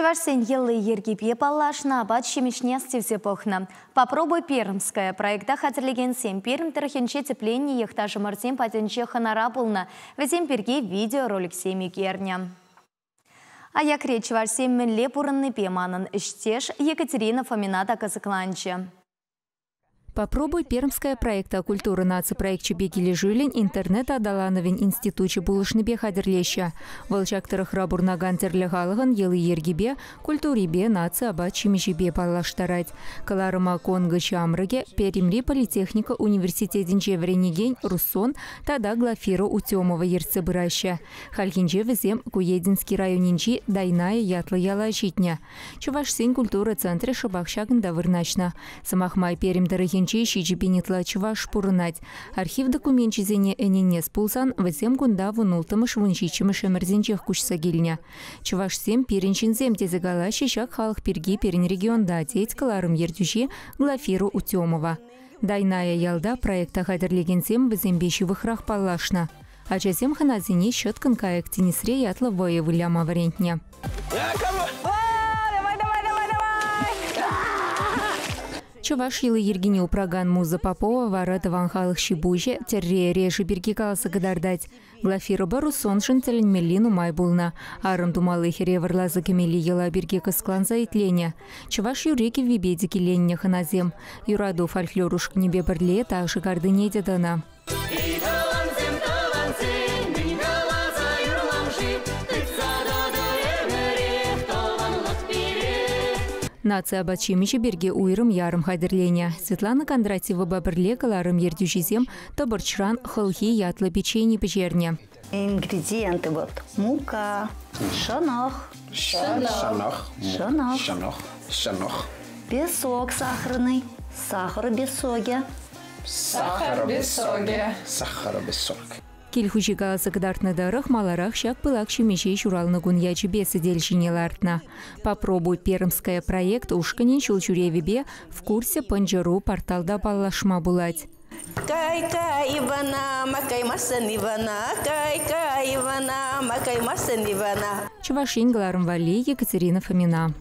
Чувашсен еллы ергіпе палашна абат шемешне стевзе похна. Попробуй Пермская. Проекта хатерлеген 7. Перм тархенче тепление ехтажы Мартин патенче ханара болна. Везен перге видеоролик семи герня. Аяк речь варсем мен лепуранны пеманын. Иштеш Екатерина Фомина да Попробуй пермская проекта культуры нации проект Чебегили Жюлин интернет адалановин институте булышныбе хадерлеща. Волчактырых рабурнаган терлегалыгын елы ергебе, Бе нации аба чимежебе паллаштарать. Каларыма конғы чамрыге Перимри политехника Университет жевренеген Руссон тада Глафиро Утемова ерцы быраща. Хальгинже візем Куединский районинчи дайная ятлы яла житня. Чувашсин культура центре шыбақшағында вырначна. Самахмай Перим дырыген кенче чипинитла чваш пурнать. Архив документчизене эненес пулсан візем кунда вунултымыш вунчичимыш эмерзенчех кучса Чваш всем перенчин перенчинзем тезегала шишак халх перги перен регион да деть каларым ердюши Глафиру Утемова. Дайная ялда проекта хадерлегенсем візембеші вихрах палашна. Ачасем ханазине щеткан каек тенесре ятлы вое вылямаварентне. Якова! Чуваш ергене упраган муза Попова варата ванхалық шибуже терре режи берге қаласы кадардать. Глафира бару соншын тілінмеліну май булна. Арым думалы хере варлазы кемели ела берге кыскланза итлене. Чуваш юреки вибеди келенне ханазем. Юраду фольклорушк небе бірле тағшы гардыне дедана. Нация бачимичи берге уйрым ярым хайдерленя. Светлана Кондратьева бабырлекал арым ердюжизем табырчран хылхи ятлы печенье печерне. Ингредиенты вот мука, шанах, шанах, шанах, шанах, шанах, песок сахарный, сахар без соги, сахар без соги, сахар без соги. Кел хужига асыгдартны дарых маларах шак пылак шимешей журалны гун бесі бесы дельшинелартна. Попробуй пермская проект ушканин чул чуревебе в курсе панджару порталда баллашма булать. Кай кай Ивана, макай марсан Ивана, кай кай Ивана, макай марсан Ивана. Чувашин Гларм Вали, Екатерина Фомина.